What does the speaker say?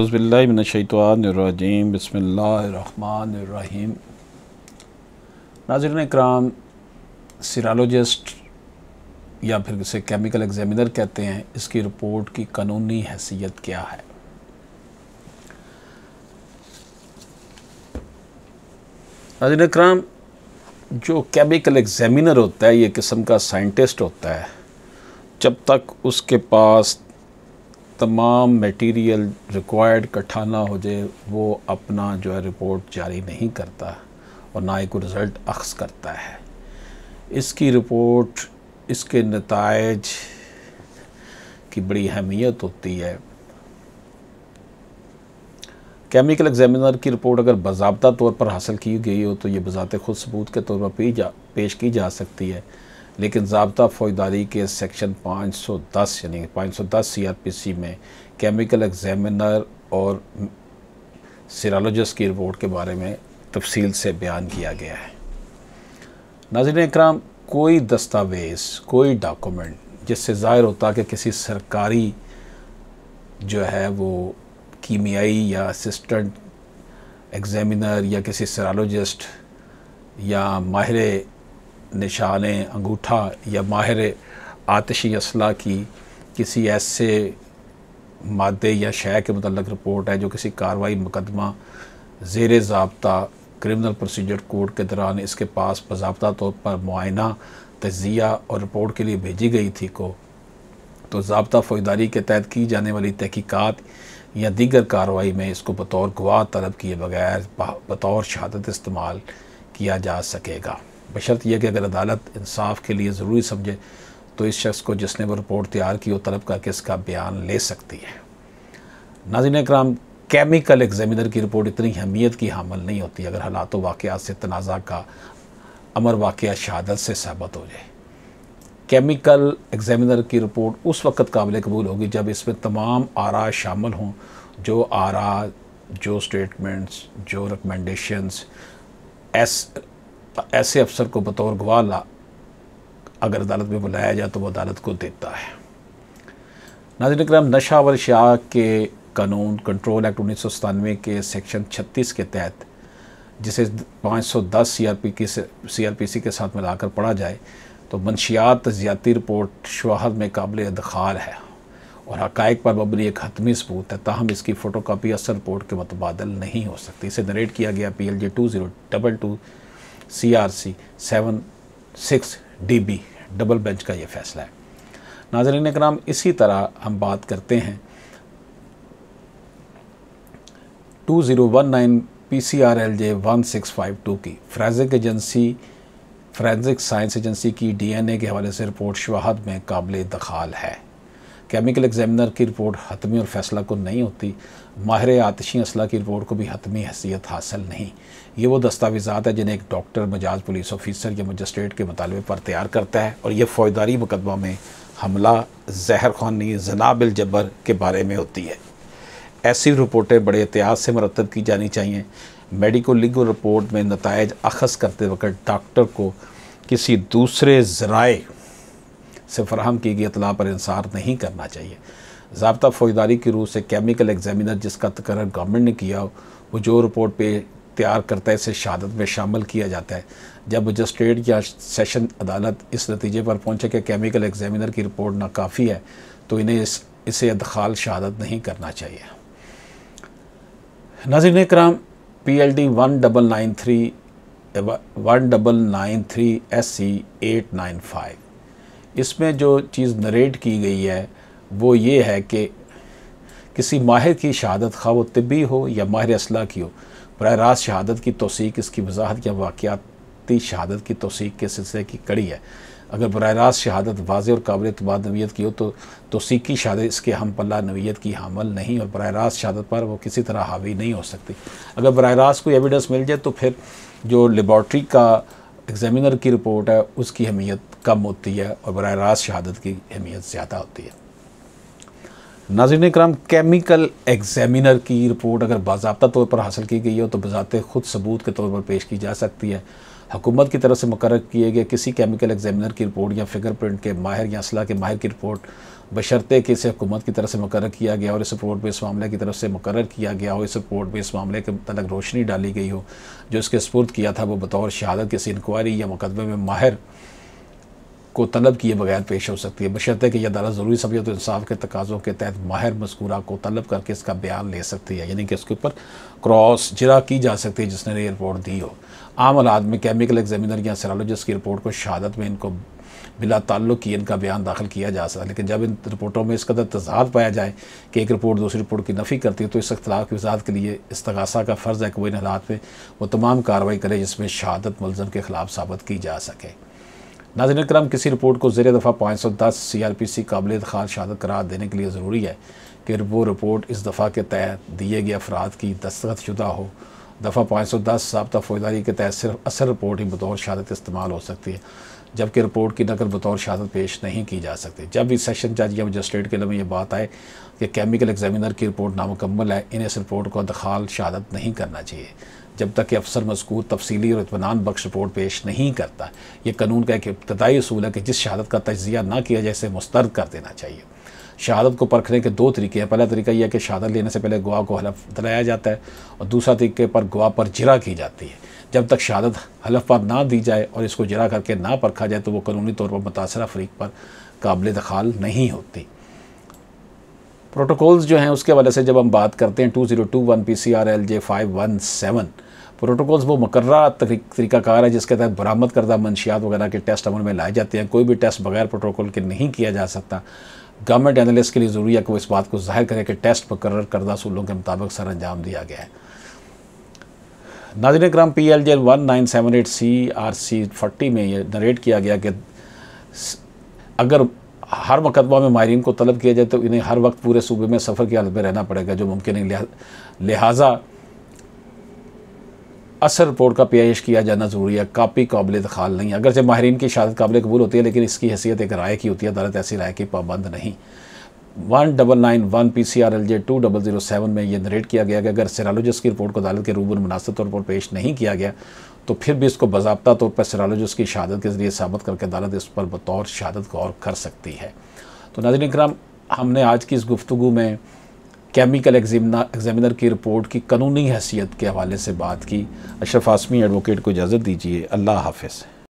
हज़बिल्लाशैतवानरजीम बसमीम नाजरन कराम सिरालोजिस्ट या फिर किसे केमिकल एग्जामिनर कहते हैं इसकी रिपोर्ट की कानूनी हैसियत क्या है नाजरन कराम जो केमिकल एग्जामिनर होता है ये किस्म का साइंटिस्ट होता है जब तक उसके पास तमाम मटेरियल रिक्वायर्ड इकट्ठा ना हो जाए वो अपना जो है रिपोर्ट जारी नहीं करता और ना ही कोई रिज़ल्ट अक्स करता है इसकी रिपोर्ट इसके नतज की बड़ी अहमियत होती है केमिकल एग्जामिनर की रिपोर्ट अगर बाबा तौर पर हासिल की गई हो तो ये बज़ात खुद सबूत के तौर पर पेश की जा सकती है लेकिन जबता फ़ौजदारी के सेक्शन 510 यानी 510 सीआरपीसी में केमिकल एग्जामिनर और सरालोजिस्ट की रिपोर्ट के बारे में तफसील से बयान किया गया है नाजिन इक्राम कोई दस्तावेज़ कोई डॉक्यूमेंट जिससे ज़ाहिर होता कि किसी सरकारी जो है वो कीमियाई या असिस्टेंट एग्जामिनर या किसी सरालोजिस्ट या माहिर निशान अंगूठा या माहिर आतशी असला की किसी ऐसे मादे या शय के मतलब रिपोर्ट है जो किसी कार्रवाई मुकदमा जेर जबता क्रिमिनल प्रोसीजर कोड के दौरान इसके पास बाबा तौर पर मुआयना तजिया और रिपोर्ट के लिए भेजी गई थी को तो जबता फौजदारी के तहत की जाने वाली तहकीक़ात या दीगर कार्रवाई में इसको बतौर गवाह तलब किए बगैर बतौर शहादत इस्तेमाल किया जा सकेगा बशर्त यह कि अगर अदालत इंसाफ के लिए ज़रूरी समझे तो इस शख्स को जिसने वो रिपोर्ट तैयार की वो तलब करके इसका बयान ले सकती है नाजिन कराम केमिकल एग्जामिनर की रिपोर्ट इतनी अहमियत की हामल नहीं होती अगर हालात वाक़ात से तनाज़ा का अमर वाक़ शहादत से सहबत हो जाए केमिकल एग्जामिनर की रिपोर्ट उस वक्त काबिल कबूल होगी जब इसमें तमाम आरा शामिल हों जो आरा जो स्टेटमेंट्स जो रिकमेंडेशंस एस तो ऐसे अफसर को बतौर गवाह ला अगर अदालत में बुलाया जाए तो वह अदालत को देता है नाजिर कराम नशा व शाह के कानून कंट्रोल एक्ट उन्नीस सौ सतानवे के सेक्शन छत्तीस के तहत जिसे पाँच सौ दस सी आर पी के सी सी आर पी के साथ मिलाकर पढ़ा जाए तो मनशियात ज्याती रिपोर्ट शवाहद में काबिल अदखार है और हकायक पर मबनी एक हतमी सबूत है तहम इसकी फ़ोटो कापी असल रिपोर्ट के मुतबादल नहीं हो सकती इसे नरेट किया गया P L J two zero double two C R C seven six D B double bench का ये फैसला है नाजरन कराम इसी तरह हम बात करते हैं two zero one nine P C R L J one six five two की forensic agency forensic science agency की डी एन ए के हवाले से रिपोर्ट शवाहद में काबिल दखाल है केमिकल एग्जामिनर की रिपोर्ट हतमी और फैसला को नहीं होती माहिर आतशी असला की रिपोर्ट को भी हतमी हैसियत हासिल नहीं ये वो दस्तावेजात है जिन्हें एक डॉक्टर मजाज पुलिस ऑफिसर या मजिस्ट्रेट के मुतालबे पर तैयार करता है और यह फ़ौजदारी मुकदमा में हमला जहर खानी जनाबिल जबर के बारे में होती है ऐसी रिपोर्टें बड़े एहतियात से मरतब की जानी चाहिए मेडिको लीगल रिपोर्ट में नतज अखज़ करते वक्त डॉक्टर को किसी दूसरे ज़राए से फराहम की गई इतला पर इंसार नहीं करना चाहिए जबता फौजदारी की रूह से केमिकल एग्जामिनर जिसका तकरर गवर्नमेंट ने किया वो जो रिपोर्ट पे तैयार करता है इसे शहादत में शामिल किया जाता है जब मजस्ट्रेट या सेशन अदालत इस नतीजे पर पहुंचे कि केमिकल एग्जामिनर की रिपोर्ट नाकाफ़ी है तो इन्हें इस इसे अदखाल शहादत नहीं करना चाहिए नाजिन कराम P L D one double nine three one double nine three S C eight nine five इसमें जो चीज़ नरेट की गई है वो ये है कि किसी माहिर की शहादत खा वो तबी हो या माहिर असला की हो बर रास्त शहादत की तोसीक इसकी वजाहत या वाक़ती शहादत की तोसीक के सिलसिले की कड़ी है अगर बर रास्त शहादत वाज और काबिल तबाद नवीत की हो तो की शहादत इसके हम पल्ला नवीत की हामल नहीं और बर रास्त शहादत पर वो किसी तरह हावी नहीं हो सकती अगर बर रास्त कोई एविडेंस मिल जाए तो फिर जो लेबॉट्री का एग्जामिनर की रिपोर्ट है उसकी अहमियत कम होती है और बर रास्त शहादत की अहमियत ज़्यादा होती है नाजिन कराम केमिकल एग्जामिनर की रिपोर्ट अगर बाबा तौर पर हासिल की गई हो तो बजात खुद सबूत के तौर पर पेश की जा सकती है हुकूमत की तरफ से मुकर किए गए किसी केमिकल एग्जामिनर की रिपोर्ट या फिगर प्रिंट के माहिर या असला के माहिर की रिपोर्ट बशरते कि इसे हुकूमत की तरफ से मुकर किया गया और इस रिपोर्ट में इस मामले की तरफ से मुकर किया गया हो इस रिपोर्ट में इस मामले के मतलब रोशनी डाली गई हो जो इसके स्पुर्द किया था वो बतौर शहादत किसी इंक्वायरी या मुकदमे में माहिर को तलब किए बगैर पेश हो सकती है बशर्ते कि यह अदालत ज़रूरी समझे तो इंसाफ के तकाज़ों के तहत माहिर मस्कूरा को तलब करके इसका बयान ले सकती है यानी कि उसके ऊपर क्रॉस जरा की जा सकती है जिसने ये रिपोर्ट दी हो आम हालात में केमिकल एग्जामिनर या सरालोजिस्ट की रिपोर्ट को शहादत में इनको बिला तल्लु किए इनका बयान दाखिल किया जा सकता है लेकिन जब इन रिपोर्टों में इस कदर तजाद पाया जाए कि एक रिपोर्ट दूसरी रिपोर्ट की नफ़ी करती है तो इस अख्तलाफ की वजात के लिए इसतगासा का फ़र्ज़ है कि वह इन हालात में वो तमाम कार्रवाई करे जिसमें शहादत मुलम के ख़िलाफ़ साबित की जा सके नाजिन कराम किसी रिपोर्ट को जेर दफ़ा पाँच सौ दस सी आर पी सी काबिल खार शहादत करार देने के लिए ज़रूरी है कि वो रिपोर्ट इस दफ़ा के तहत दिए गए अफराद की दस्तखत शुदा हो दफ़ा पाँच सौ दस सबता फौजदारी के तहत सिर्फ असल रिपोर्ट ही बतौर शहादत इस्तेमाल हो सकती है जबकि रिपोर्ट की नकल बतौर शहादत पेश नहीं की जा सकती जब भी सेशन जज या मजिस्ट्रेट के लिए यह बात आए कि केमिकल एग्जामिनर की रिपोर्ट नामुकम्मल है इन्हें इस रिपोर्ट को दखाल शहादत नहीं करना चाहिए जब तक कि अफसर मजकूर तफसीली और इतमान बख्श रिपोर्ट पेश नहीं करता यह कानून का एक इब्तदाई असूल है कि जिस शहादत का तजिया ना किया जाए इसे मुस्तरद कर देना चाहिए शहादत को परखने के दो तरीके हैं पहला तरीका यह है कि शहादत लेने से पहले गवाह को हलफ दिलाया जाता है और दूसरा तरीके पर गवाह पर जिरा की जाती है जब तक शहादत हलफ पर ना दी जाए और इसको जिरा करके ना परखा जाए तो वह कानूनी तौर पर मुतासर फरीक पर काबिल दखाल नहीं होती प्रोटोकॉल्स जो हैं उसके हवाले से जब हम बात करते हैं two zero two one P C R L J five one seven protocols वो मकर्रा तरीकाकार है जिसके तहत बरामद करदा मनशियात वगैरह के टेस्ट अमल में लाए जाते हैं कोई भी टेस्ट बगैर प्रोटोकॉल के नहीं किया जा सकता गवर्नमेंट एनालिस के लिए ज़रूरी है कि वो इस बात को जाहिर करें कि टेस्ट मुकर करदा असूलों के मुताबिक सर अंजाम दिया गया है नाजिर क्राम P L J one nine seven eight C R C forty में ये नरेट किया गया कि अगर हर मुकदमा में माहरीन को तलब किया जाए तो इन्हें हर वक्त पूरे सूबे में सफ़र की हालत में रहना पड़ेगा जो मुमकिन है लिहाजा असर रिपोर्ट का पेश किया जाना ज़रूरी है कापी काबिल दखाल नहीं अगर जब माहरीन की शहादत काबिल कबूल होती है लेकिन इसकी हैसियत एक राय की होती है अदालत ऐसी राय की पाबंद नहीं one double nine one P C R L J two double zero seven में यह नरेट किया गया कि अगर सेरालोजिस्ट की रिपोर्ट को अदालत के रूबन मुनासिब तौर पर पेश नहीं किया गया तो फिर भी इसको बाबा तौर पर सेरालोजिस्ट की शहादत के जरिए साबित करके अदालत इस पर बतौर शहादत गौर कर सकती है तो नाजन इक्राम हमने आज की इस गुफ्तु में केमिकल एग्जामिना एग्जामिनर की रिपोर्ट की कानूनी हैसियत के हवाले से बात की अशरफ आसमी एडवोकेट को इजाज़त दीजिए अल्लाह हाफिज़